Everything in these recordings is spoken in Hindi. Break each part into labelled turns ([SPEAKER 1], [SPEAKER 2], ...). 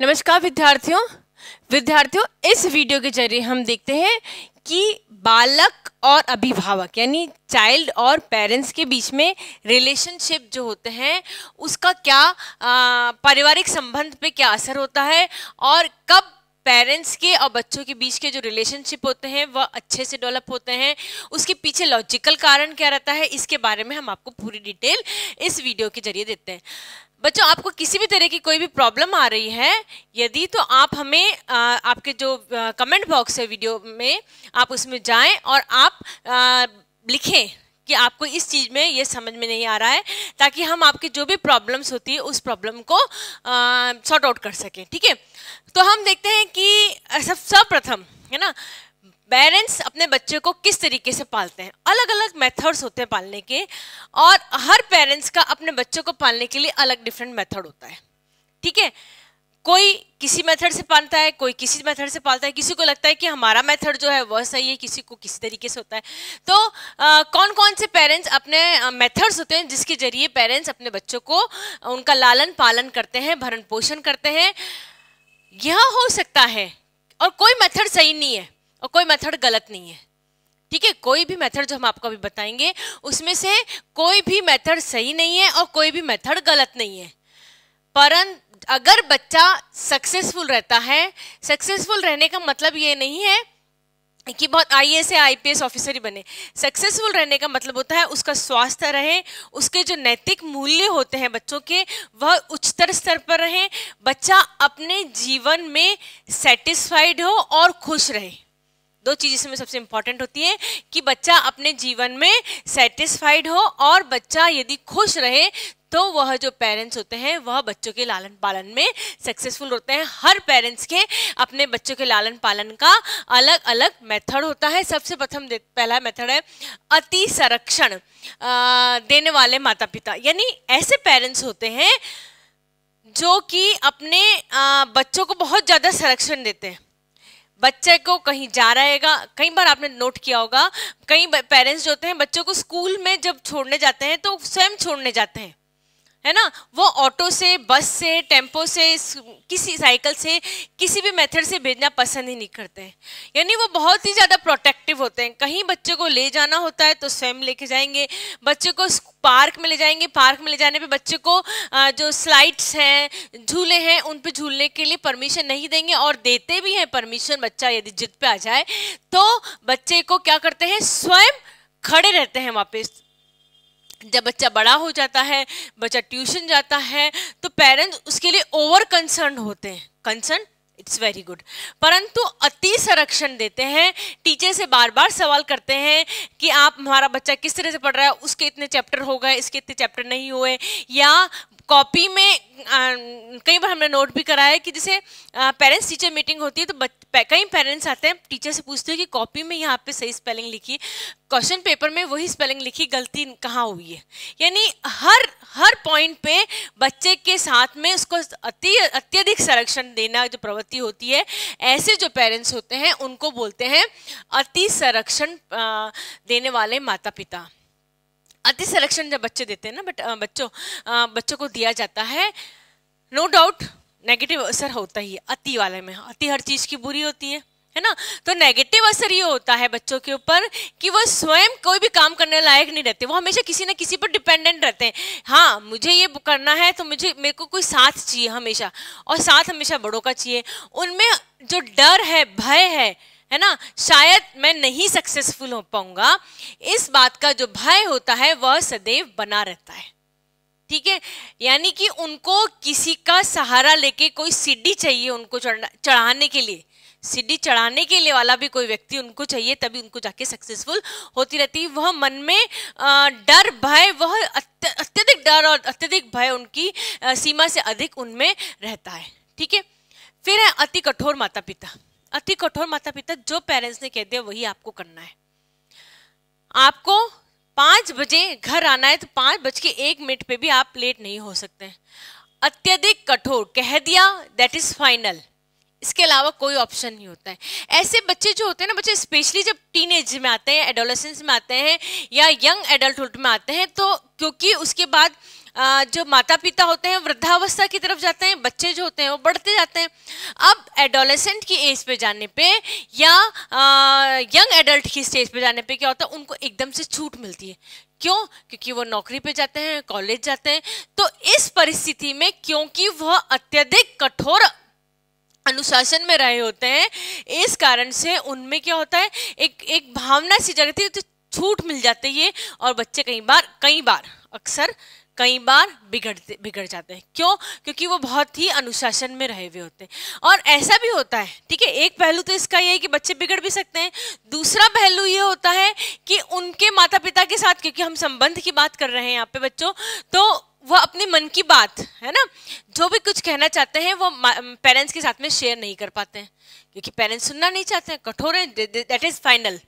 [SPEAKER 1] नमस्कार विद्यार्थियों विद्यार्थियों इस वीडियो के जरिए हम देखते हैं कि बालक और अभिभावक यानी चाइल्ड और पेरेंट्स के बीच में रिलेशनशिप जो होते हैं उसका क्या पारिवारिक संबंध पे क्या असर होता है और कब पेरेंट्स के और बच्चों के बीच के जो रिलेशनशिप होते हैं वह अच्छे से डेवलप होते हैं उसके पीछे लॉजिकल कारण क्या रहता है इसके बारे में हम आपको पूरी डिटेल इस वीडियो के जरिए देते हैं बच्चों आपको किसी भी तरह की कोई भी प्रॉब्लम आ रही है यदि तो आप हमें आ, आपके जो कमेंट बॉक्स है वीडियो में आप उसमें जाएं और आप आ, लिखें कि आपको इस चीज़ में ये समझ में नहीं आ रहा है ताकि हम आपकी जो भी प्रॉब्लम्स होती है उस प्रॉब्लम को सॉर्ट आउट कर सकें ठीक है तो हम देखते हैं कि सब सर्वप्रथम है ना पेरेंट्स अपने बच्चे को किस तरीके से पालते हैं अलग अलग मेथड्स होते हैं पालने के और हर पेरेंट्स का अपने बच्चों को पालने के लिए अलग डिफरेंट मेथड होता है ठीक है कोई किसी मेथड से पालता है कोई किसी मेथड से पालता है किसी को लगता है कि हमारा मेथड जो है वह सही है किसी को किसी तरीके से होता है तो आ, कौन कौन से पेरेंट्स अपने मेथड्स होते हैं जिसके जरिए पेरेंट्स अपने बच्चों को उनका लालन पालन करते हैं भरण पोषण करते हैं यह हो सकता है और कोई मेथड सही नहीं है और कोई मेथड गलत नहीं है ठीक है कोई भी मेथड जो हम आपको अभी बताएंगे उसमें से कोई भी मेथड सही नहीं है और कोई भी मेथड गलत नहीं है परन अगर बच्चा सक्सेसफुल रहता है सक्सेसफुल रहने का मतलब ये नहीं है कि बहुत आई एस या आई ऑफिसर ही बने सक्सेसफुल रहने का मतलब होता है उसका स्वास्थ्य रहे उसके जो नैतिक मूल्य होते हैं बच्चों के वह उच्चतर स्तर पर रहें बच्चा अपने जीवन में सेटिस्फाइड हो और खुश रहे दो चीज़ इसमें सबसे इम्पॉर्टेंट होती है कि बच्चा अपने जीवन में सेटिस्फाइड हो और बच्चा यदि खुश रहे तो वह जो पेरेंट्स होते हैं वह बच्चों के लालन पालन में सक्सेसफुल होते हैं हर पेरेंट्स के अपने बच्चों के लालन पालन का अलग अलग मेथड होता है सबसे प्रथम पहला मेथड है अति संरक्षण देने वाले माता पिता यानी ऐसे पेरेंट्स होते हैं जो कि अपने बच्चों को बहुत ज़्यादा संरक्षण देते हैं बच्चे को कहीं जा रहेगा कई बार आपने नोट किया होगा कई पेरेंट्स जो होते हैं बच्चों को स्कूल में जब छोड़ने जाते हैं तो स्वयं छोड़ने जाते हैं है ना वो ऑटो से बस से टेम्पो से किसी साइकिल से किसी भी मेथड से भेजना पसंद ही नहीं करते हैं यानी वो बहुत ही ज़्यादा प्रोटेक्टिव होते हैं कहीं बच्चे को ले जाना होता है तो स्वयं लेके जाएंगे बच्चे को पार्क में ले जाएंगे पार्क में ले जाने पे बच्चे को जो स्लाइड्स हैं झूले हैं उन पर झूलने के लिए परमिशन नहीं देंगे और देते भी हैं परमिशन बच्चा यदि जिद पर आ जाए तो बच्चे को क्या करते हैं स्वयं खड़े रहते हैं वापस जब बच्चा बड़ा हो जाता है बच्चा ट्यूशन जाता है तो पेरेंट्स उसके लिए ओवर कंसर्न होते हैं कंसर्न इट्स वेरी गुड परंतु अति संरक्षण देते हैं टीचर से बार बार सवाल करते हैं कि आप हमारा बच्चा किस तरह से पढ़ रहा है उसके इतने चैप्टर हो गए इसके इतने चैप्टर नहीं हुए या कॉपी में कई बार हमने नोट भी करा है कि जैसे पेरेंट्स टीचर मीटिंग होती है तो कई पेरेंट्स आते हैं टीचर से पूछते हैं कि कॉपी में यहाँ पे सही स्पेलिंग लिखी क्वेश्चन पेपर में वही स्पेलिंग लिखी गलती कहाँ हुई है यानी हर हर पॉइंट पे बच्चे के साथ में उसको अति अत्यधिक संरक्षण देना जो प्रवृत्ति होती है ऐसे जो पेरेंट्स होते हैं उनको बोलते हैं अति संरक्षण देने वाले माता पिता अति सिलेक्शन जब बच्चे देते हैं ना बट बच्चों बच्चों को दिया जाता है नो डाउट नेगेटिव असर होता ही है अति वाले में अति हर चीज़ की बुरी होती है है ना तो नेगेटिव असर ये होता है बच्चों के ऊपर कि वो स्वयं कोई भी काम करने लायक नहीं रहते वो हमेशा किसी ना किसी पर डिपेंडेंट रहते हैं हाँ मुझे ये करना है तो मुझे मेरे को कोई साथ चाहिए हमेशा और साथ हमेशा बड़ों का चाहिए उनमें जो डर है भय है है ना शायद मैं नहीं सक्सेसफुल हो पाऊंगा इस बात का जो भय होता है वह सदैव बना रहता है ठीक है यानी कि उनको किसी का सहारा लेके कोई सीढ़ी चाहिए उनको चढ़ाने के लिए सीढ़ी चढ़ाने के लिए वाला भी कोई व्यक्ति उनको चाहिए तभी उनको जाके सक्सेसफुल होती रहती वह मन में डर भय वह अत्यधिक डर और अत्यधिक भय उनकी सीमा से अधिक उनमें रहता है ठीक है फिर है अति कठोर माता पिता अति कठोर माता पिता जो पेरेंट्स ने कह दिया वही आपको करना है आपको पांच बजे घर आना है तो पांच बज के एक मिनट पे भी आप लेट नहीं हो सकते अत्यधिक कठोर कह दिया दैट इज़ फाइनल इसके अलावा कोई ऑप्शन नहीं होता है ऐसे बच्चे जो होते हैं ना बच्चे स्पेशली जब टीन में आते हैं एडोलसेंस में आते हैं या यंग एडल्टहुड में आते हैं तो क्योंकि उसके बाद जो माता पिता होते हैं वृद्धावस्था की तरफ जाते हैं बच्चे जो होते हैं वो बढ़ते जाते हैं अब एडोलेसेंट की एज पे जाने पे या यंग एडल्ट की स्टेज पे जाने पे क्या होता है उनको एकदम से छूट मिलती है क्यों क्योंकि वो नौकरी पे जाते हैं कॉलेज जाते हैं तो इस परिस्थिति में क्योंकि वह अत्यधिक कठोर अनुशासन में रहे होते हैं इस कारण से उनमें क्या होता है एक एक भावना सी जगती है तो छूट मिल जाती है और बच्चे कई बार कई बार अक्सर कई बार बिगड़ते बिगड़ जाते हैं क्यों क्योंकि वो बहुत ही अनुशासन में रहे हुए होते हैं और ऐसा भी होता है ठीक है एक पहलू तो इसका ये है कि बच्चे बिगड़ भी सकते हैं दूसरा पहलू ये होता है कि उनके माता पिता के साथ क्योंकि हम संबंध की बात कर रहे हैं यहाँ पे बच्चों तो वह अपने मन की बात है ना जो भी कुछ कहना चाहते हैं वो पेरेंट्स के साथ में शेयर नहीं कर पाते हैं क्योंकि पेरेंट्स सुनना नहीं चाहते हैं कठोर है दैट इज़ फाइनल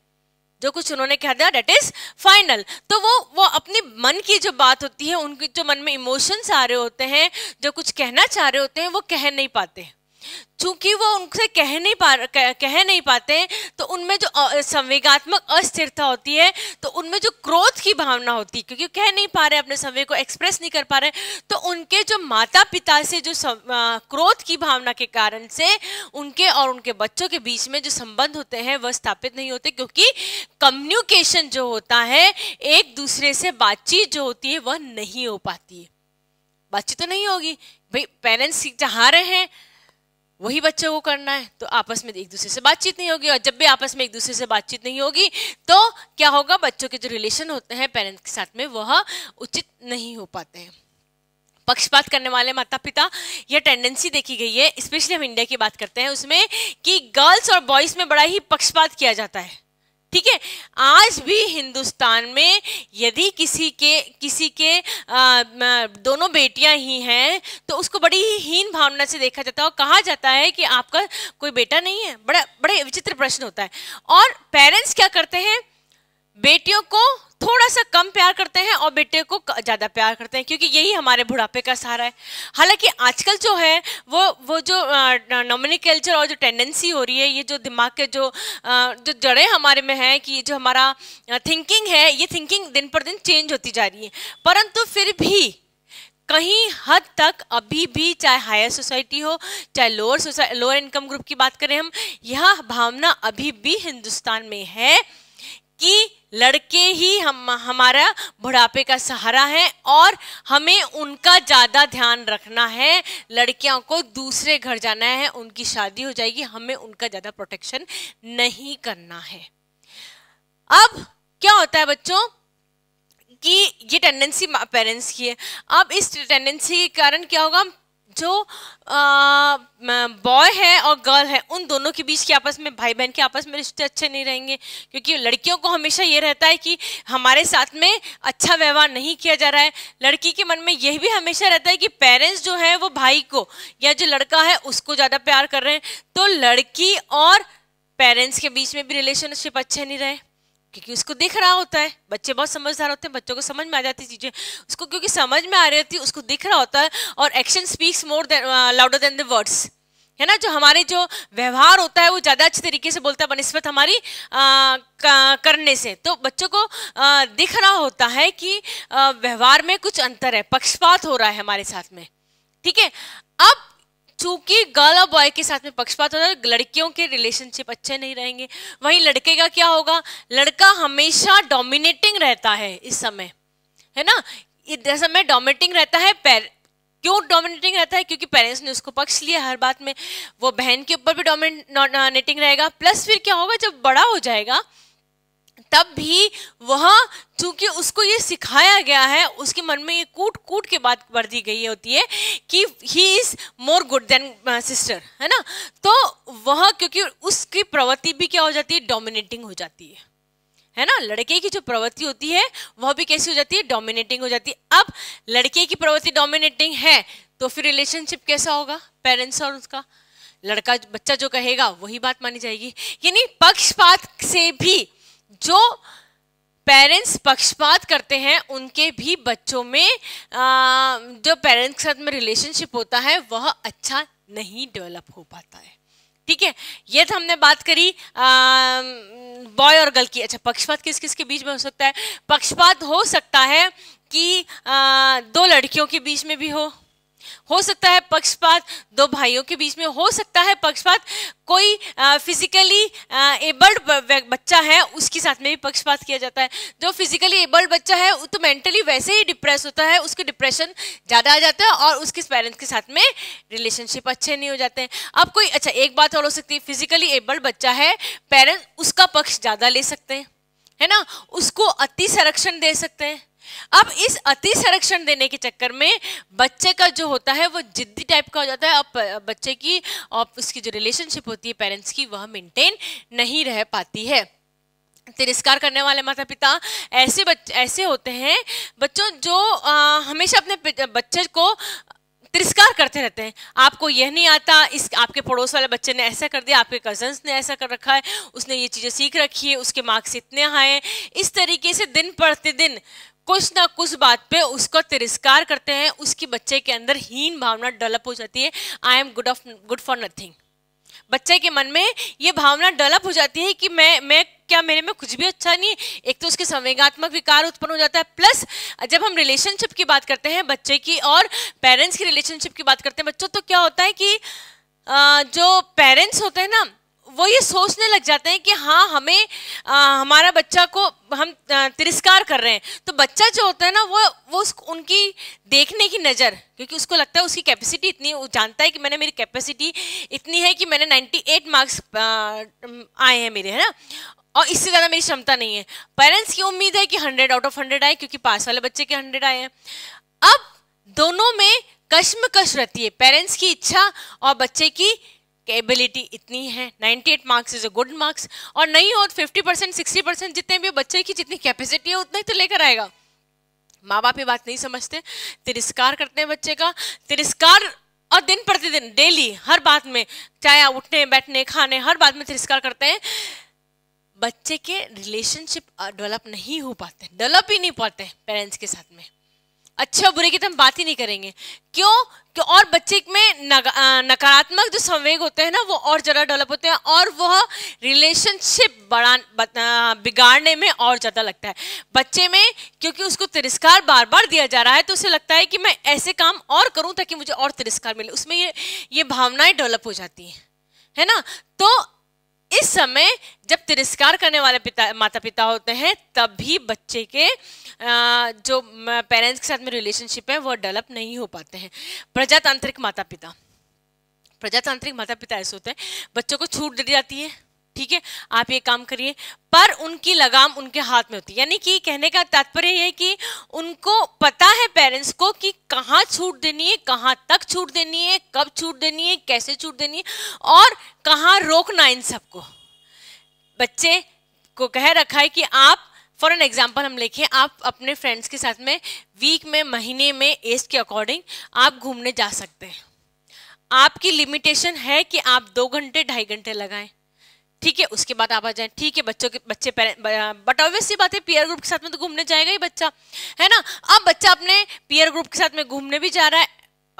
[SPEAKER 1] जो कुछ उन्होंने कह दिया डेट इज फाइनल तो वो वो अपने मन की जो बात होती है उनके जो मन में इमोशंस आ रहे होते हैं जो कुछ कहना चाह रहे होते हैं वो कह नहीं पाते चूंकि वो उनसे कह नहीं पा कह, नहीं पाते तो उनमें जो संवेगात्मक अस्थिरता होती है तो उनमें जो क्रोध की भावना होती है क्योंकि कह नहीं पा रहे अपने संवेग को एक्सप्रेस नहीं कर पा रहे तो उनके जो माता पिता से जो क्रोध की भावना के कारण से उनके और उनके बच्चों के बीच में जो संबंध होते हैं वह स्थापित नहीं होते क्योंकि कम्युनिकेशन जो होता है एक दूसरे से बातचीत जो होती है वह नहीं हो पाती है बातचीत तो नहीं होगी भाई पेरेंट्स चाह रहे हैं वही बच्चों को करना है तो आपस में एक दूसरे से बातचीत नहीं होगी और जब भी आपस में एक दूसरे से बातचीत नहीं होगी तो क्या होगा बच्चों के जो रिलेशन होते हैं पेरेंट्स के साथ में वह उचित नहीं हो पाते हैं पक्षपात करने वाले माता पिता यह टेंडेंसी देखी गई है स्पेशली हम इंडिया की बात करते हैं उसमें कि गर्ल्स और बॉयज़ में बड़ा ही पक्षपात किया जाता है ठीक है आज भी हिंदुस्तान में यदि किसी के किसी के आ, दोनों बेटियां ही हैं तो उसको बड़ी ही हीन भावना से देखा जाता है और कहा जाता है कि आपका कोई बेटा नहीं है बड़ा बड़े विचित्र प्रश्न होता है और पेरेंट्स क्या करते हैं बेटियों को थोड़ा सा कम प्यार करते हैं और बेटे को ज़्यादा प्यार करते हैं क्योंकि यही हमारे बुढ़ापे का सहारा है हालांकि आजकल जो है वो वो जो नॉमिनी कल्चर और जो टेंडेंसी हो रही है ये जो दिमाग के जो जो जड़ें हमारे में हैं कि जो हमारा थिंकिंग है ये थिंकिंग दिन पर दिन चेंज होती जा रही है परंतु फिर भी कहीं हद तक अभी भी चाहे हायर सोसाइटी हो चाहे lower society lower income group की बात करें हम यह भावना अभी भी हिंदुस्तान में है कि लड़के ही हम हमारा बुढ़ापे का सहारा है और हमें उनका ज़्यादा ध्यान रखना है लड़कियों को दूसरे घर जाना है उनकी शादी हो जाएगी हमें उनका ज़्यादा प्रोटेक्शन नहीं करना है अब क्या होता है बच्चों कि ये टेंडेंसी पेरेंट्स की है अब इस टेंडेंसी के कारण क्या होगा जो बॉय है और गर्ल है उन दोनों के बीच के आपस में भाई बहन के आपस में रिश्ते अच्छे नहीं रहेंगे क्योंकि लड़कियों को हमेशा ये रहता है कि हमारे साथ में अच्छा व्यवहार नहीं किया जा रहा है लड़की के मन में यह भी हमेशा रहता है कि पेरेंट्स जो है वो भाई को या जो लड़का है उसको ज़्यादा प्यार कर रहे हैं तो लड़की और पेरेंट्स के बीच में भी रिलेशनशिप अच्छे नहीं रहे क्योंकि उसको दिख रहा होता है बच्चे बहुत समझदार होते हैं बच्चों को समझ में आ जाती चीज़ें उसको क्योंकि समझ में आ रही होती है उसको दिख रहा होता है और action speaks more than louder than the words है ना जो हमारे जो व्यवहार होता है वो ज़्यादा अच्छे तरीके से बोलता है बनस्बत हमारी आ, uh, करने से तो बच्चों को आ, uh, दिख रहा होता है कि uh, व्यवहार में कुछ अंतर है पक्षपात हो रहा है हमारे साथ में ठीक है अब चूंकि गर्ल और बॉय के साथ में पक्षपात होता है लड़कियों के रिलेशनशिप अच्छे नहीं रहेंगे वहीं लड़के का क्या होगा लड़का हमेशा डोमिनेटिंग रहता है इस समय है ना इस समय डोमिनेटिंग रहता है पैर क्यों डोमिनेटिंग रहता है क्योंकि पेरेंट्स ने उसको पक्ष लिया हर बात में वो बहन के ऊपर भी डोमिनेटिंग रहेगा प्लस फिर क्या होगा जब बड़ा हो जाएगा तब भी वह चूंकि उसको ये सिखाया गया है उसके मन में ये कूट कूट के बात बढ़ दी गई होती है कि he is more good than sister है ना तो वह क्योंकि उसकी प्रवृत्ति भी क्या हो जाती है डोमिनेटिंग हो जाती है है ना लड़के की जो प्रवृत्ति होती है वह भी कैसी हो जाती है डोमिनेटिंग हो जाती है अब लड़के की प्रवृत्ति डोमिनेटिंग है तो फिर रिलेशनशिप कैसा होगा पेरेंट्स और उसका लड़का बच्चा जो कहेगा वही बात मानी जाएगी यानी पक्षपात से भी जो पेरेंट्स पक्षपात करते हैं उनके भी बच्चों में आ, जो पेरेंट्स के साथ में रिलेशनशिप होता है वह अच्छा नहीं डेवलप हो पाता है ठीक है ये तो हमने बात करी बॉय और गर्ल की अच्छा पक्षपात किस किस के बीच में हो सकता है पक्षपात हो सकता है कि आ, दो लड़कियों के बीच में भी हो हो सकता है पक्षपात दो भाइयों के बीच में हो सकता है पक्षपात कोई फिजिकली एबल्ड बच्चा है उसके साथ में भी पक्षपात किया जाता है जो फिजिकली एबल्ड बच्चा है वो तो मेंटली वैसे ही डिप्रेस होता है उसके डिप्रेशन ज़्यादा आ जाता है और उसके पेरेंट्स के साथ में रिलेशनशिप अच्छे नहीं हो जाते हैं अब कोई अच्छा एक बात और हो सकती है फिजिकली एबल्ड बच्चा है पेरेंट्स उसका पक्ष ज़्यादा ले सकते हैं है ना उसको अति संरक्षण दे सकते हैं अब इस अति संरक्षण देने के चक्कर में बच्चे का जो होता है वो जिद्दी टाइप का हो जाता है अब बच्चे की और उसकी जो रिलेशनशिप होती है पेरेंट्स की वह मेंटेन नहीं रह पाती है तिरस्कार करने वाले माता पिता ऐसे बच्चे ऐसे होते हैं बच्चों जो आ, हमेशा अपने बच्चे को तिरस्कार करते रहते हैं आपको यह नहीं आता इस आपके पड़ोस वाले बच्चे ने ऐसा कर दिया आपके कजन्स ने ऐसा कर रखा है उसने ये चीज़ें सीख रखी है उसके मार्क्स इतने हाए इस तरीके से दिन प्रतिदिन दिन कुछ ना कुछ बात पे उसको तिरस्कार करते हैं उसकी बच्चे के अंदर हीन भावना डेवलप हो जाती है I am good of good for nothing बच्चे के मन में ये भावना डेवलप हो जाती है कि मैं मैं क्या मेरे में कुछ भी अच्छा नहीं एक तो उसके संवेगात्मक विकार उत्पन्न हो जाता है प्लस जब हम रिलेशनशिप की बात करते हैं बच्चे की और पेरेंट्स की रिलेशनशिप की बात करते हैं बच्चों तो क्या होता है कि जो पेरेंट्स होते हैं ना वो ये सोचने लग जाते हैं कि हाँ हमें आ, हमारा बच्चा को हम तिरस्कार कर रहे हैं तो बच्चा जो होता है ना वो वो उस, उनकी देखने की नज़र क्योंकि उसको लगता है उसकी कैपेसिटी इतनी वो जानता है कि मैंने मेरी कैपेसिटी इतनी है कि मैंने 98 मार्क्स आए हैं मेरे है ना और इससे ज़्यादा मेरी क्षमता नहीं है पेरेंट्स की उम्मीद है कि हंड्रेड आउट ऑफ हंड्रेड आए क्योंकि पास वाले बच्चे के हंड्रेड आए हैं अब दोनों में कश्मकश रहती है पेरेंट्स की इच्छा और बच्चे की कि एबिलिटी इतनी है 98 marks is a good marks और नहीं हो तो फिफ्टी परसेंट सिक्सटी परसेंट जितने भी बच्चे की जितनी कैपेसिटी है उतना ही तो लेकर आएगा माँ बाप ये बात नहीं समझते तिरस्कार करते हैं बच्चे का तिरस्कार और दिन प्रतिदिन डेली हर बात में चाहे उठने बैठने खाने हर बात में तिरस्कार करते हैं बच्चे के रिलेशनशिप डेवलप नहीं हो पाते डेवलप ही नहीं पाते पेरेंट्स के साथ में अच्छे और बुरे की तो हम बात ही नहीं करेंगे क्यों क्यों और बच्चे में नकारात्मक जो संवेग होते हैं ना वो और ज़्यादा डेवलप होते हैं और वह रिलेशनशिप बढ़ा बिगाड़ने में और ज़्यादा लगता है बच्चे में क्योंकि उसको तिरस्कार बार बार दिया जा रहा है तो उसे लगता है कि मैं ऐसे काम और करूं ताकि मुझे और तिरस्कार मिले उसमें ये ये भावनाएं डेवलप हो जाती हैं है ना समय जब तिरस्कार करने वाले पिता माता पिता होते हैं तब भी बच्चे के जो पेरेंट्स के साथ में रिलेशनशिप है वो डेवलप नहीं हो पाते हैं प्रजातांत्रिक माता पिता प्रजातांत्रिक माता पिता ऐसे होते हैं बच्चों को छूट दी जाती है ठीक है आप ये काम करिए पर उनकी लगाम उनके हाथ में होती है यानी कि कहने का तात्पर्य यह है कि उनको पता है पेरेंट्स को कि कहाँ छूट देनी है कहाँ तक छूट देनी है कब छूट देनी है कैसे छूट देनी है और कहाँ रोकना इन सबको बच्चे को कह रखा है कि आप फॉर एन एग्जाम्पल हम लिखें आप अपने फ्रेंड्स के साथ में वीक में महीने में एज के अकॉर्डिंग आप घूमने जा सकते हैं आपकी लिमिटेशन है कि आप दो घंटे ढाई घंटे लगाएं ठीक है उसके बाद आप आ जाए ठीक है बच्चों के बच्चे बट ऑब्वियस ये बात है पीयर ग्रुप के साथ में तो घूमने जाएगा ही बच्चा है ना अब बच्चा अपने पीयर ग्रुप के साथ में घूमने भी जा रहा है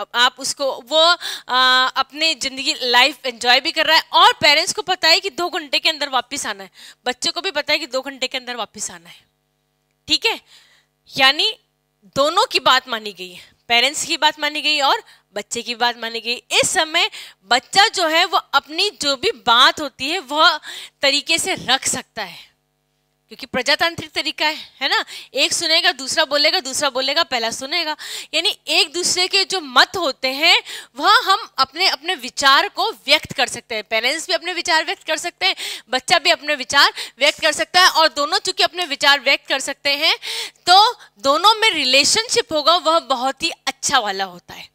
[SPEAKER 1] आप उसको वो आ, अपने ज़िंदगी लाइफ एंजॉय भी कर रहा है और पेरेंट्स को पता है कि दो घंटे के अंदर वापस आना है बच्चे को भी पता है कि दो घंटे के अंदर वापस आना है ठीक है यानी दोनों की बात मानी गई है पेरेंट्स की बात मानी गई और बच्चे की बात मानी गई इस समय बच्चा जो है वो अपनी जो भी बात होती है वह तरीके से रख सकता है क्योंकि प्रजातांत्रिक तरीका है है ना एक सुनेगा दूसरा बोलेगा दूसरा बोलेगा पहला सुनेगा यानी एक दूसरे के जो मत होते हैं वह हम अपने अपने विचार को व्यक्त कर सकते हैं पेरेंट्स भी अपने विचार व्यक्त कर सकते हैं बच्चा भी अपने विचार व्यक्त कर सकता है और दोनों चूंकि अपने विचार व्यक्त कर सकते हैं तो दोनों में रिलेशनशिप होगा वह बहुत ही अच्छा वाला होता है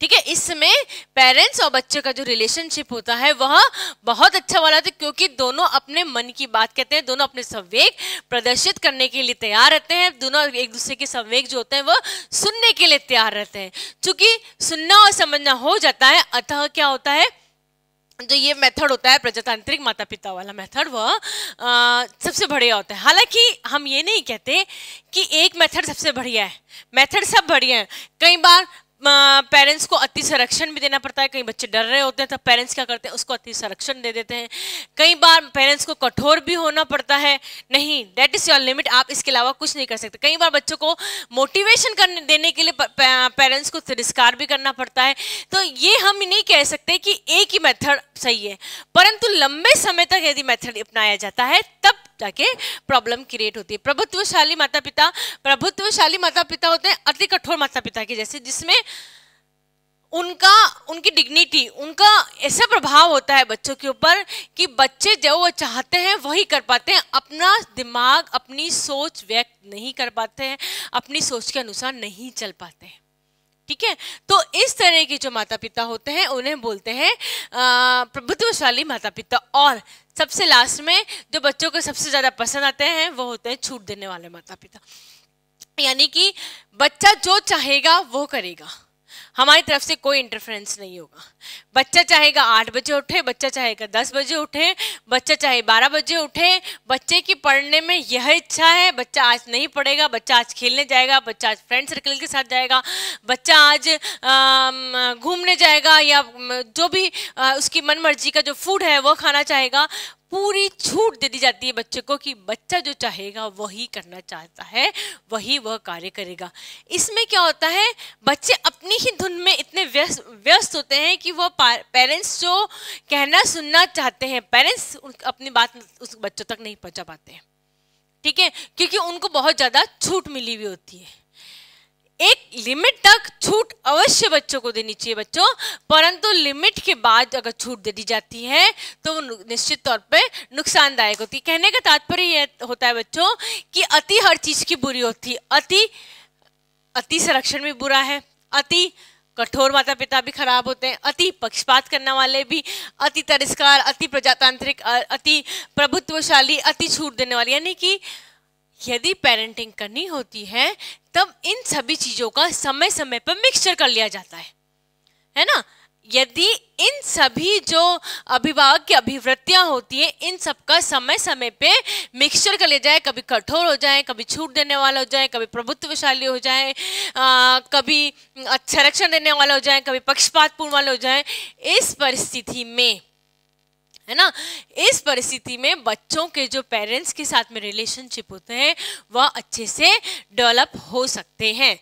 [SPEAKER 1] ठीक है इसमें पेरेंट्स और बच्चे का जो रिलेशनशिप होता है वह बहुत अच्छा वाला था क्योंकि दोनों अपने मन की बात कहते हैं दोनों अपने संवेग प्रदर्शित करने के लिए तैयार रहते हैं दोनों एक दूसरे के संवेग जो होते हैं वह सुनने के लिए तैयार रहते हैं चूंकि सुनना और समझना हो जाता है अतः क्या होता है जो ये मेथड होता है प्रजातांत्रिक माता पिता वाला मेथड वह सबसे बढ़िया होता है हालांकि हम ये नहीं कहते कि एक मेथड सबसे बढ़िया है मेथड सब बढ़िया है कई बार पेरेंट्स को अति संरक्षण भी देना पड़ता है कई बच्चे डर रहे होते हैं तब पेरेंट्स क्या करते हैं उसको अति संरक्षण दे देते हैं कई बार पेरेंट्स को कठोर भी होना पड़ता है नहीं देट इज़ योर लिमिट आप इसके अलावा कुछ नहीं कर सकते कई बार बच्चों को मोटिवेशन करने देने के लिए पेरेंट्स को तिरस्कार भी करना पड़ता है तो ये हम नहीं कह सकते कि एक ही मैथड सही है परंतु लंबे समय तक यदि मैथड अपनाया जाता है तब जाके प्रॉब्लम क्रिएट होती है प्रभुत्वशाली माता पिता प्रभुत्वशाली माता पिता होते हैं अति कठोर माता पिता के जैसे जिसमें उनका उनकी डिग्निटी उनका ऐसा प्रभाव होता है बच्चों के ऊपर कि बच्चे जो वो चाहते हैं वही कर पाते हैं अपना दिमाग अपनी सोच व्यक्त नहीं कर पाते हैं अपनी सोच के अनुसार नहीं चल पाते हैं ठीक है तो इस तरह के जो माता पिता होते हैं उन्हें बोलते हैं प्रभुत्वशाली माता पिता और सबसे लास्ट में जो बच्चों को सबसे ज़्यादा पसंद आते हैं वो होते हैं छूट देने वाले माता पिता यानी कि बच्चा जो चाहेगा वो करेगा हमारी तरफ से कोई इंटरफेरेंस नहीं होगा बच्चा चाहेगा आठ बजे उठे बच्चा चाहेगा दस बजे उठे बच्चा चाहे बारह बजे उठे बच्चे की पढ़ने में यह इच्छा है बच्चा आज नहीं पढ़ेगा बच्चा आज खेलने जाएगा बच्चा आज फ्रेंड सर्कल के साथ जाएगा बच्चा आज घूमने जाएगा या जो भी उसकी मन मर्जी का जो फूड है वह खाना चाहेगा पूरी छूट दे दी जाती है बच्चे को कि बच्चा जो चाहेगा वही करना चाहता है वही वह कार्य करेगा इसमें क्या होता है बच्चे अपनी ही धुन उनमें इतने व्यस्त व्यस्त होते हैं कि वो पेरेंट्स जो कहना सुनना चाहते हैं पेरेंट्स अपनी बात उस बच्चों तक नहीं पहुंचा पाते हैं ठीक है क्योंकि उनको बहुत ज़्यादा छूट मिली हुई होती है एक लिमिट तक छूट अवश्य बच्चों को देनी चाहिए बच्चों परंतु लिमिट के बाद अगर छूट दे दी जाती है तो वो निश्चित तौर पे नुकसानदायक होती है कहने का तात्पर्य यह होता है बच्चों कि अति हर चीज़ की बुरी होती है अति अति संरक्षण भी बुरा है अति कठोर माता पिता भी खराब होते हैं अति पक्षपात करने वाले भी अति तिरस्कार अति प्रजातांत्रिक अति प्रभुत्वशाली अति छूट देने वाले यानी कि यदि पेरेंटिंग करनी होती है तब इन सभी चीज़ों का समय समय पर मिक्सचर कर लिया जाता है है ना यदि इन सभी जो अभिभावक की अभिवृत्तियां होती हैं इन सबका समय समय पे मिक्सचर कर लिया जाए कभी कठोर हो जाए कभी छूट देने वाला हो जाए कभी प्रभुत्वशाली हो जाए कभी संरक्षण देने वाला हो जाए कभी पक्षपातपूर्ण वाला हो जाए इस परिस्थिति में है ना इस परिस्थिति में बच्चों के जो पेरेंट्स के साथ में रिलेशनशिप होते हैं वह अच्छे से डेवलप हो सकते हैं